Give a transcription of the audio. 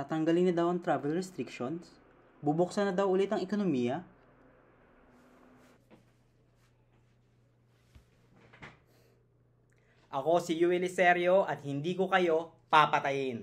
tatanggalin na daw ang travel restrictions, bubuksan na daw ulit ang ekonomiya, Ako si Yui Liserio at hindi ko kayo papatayin.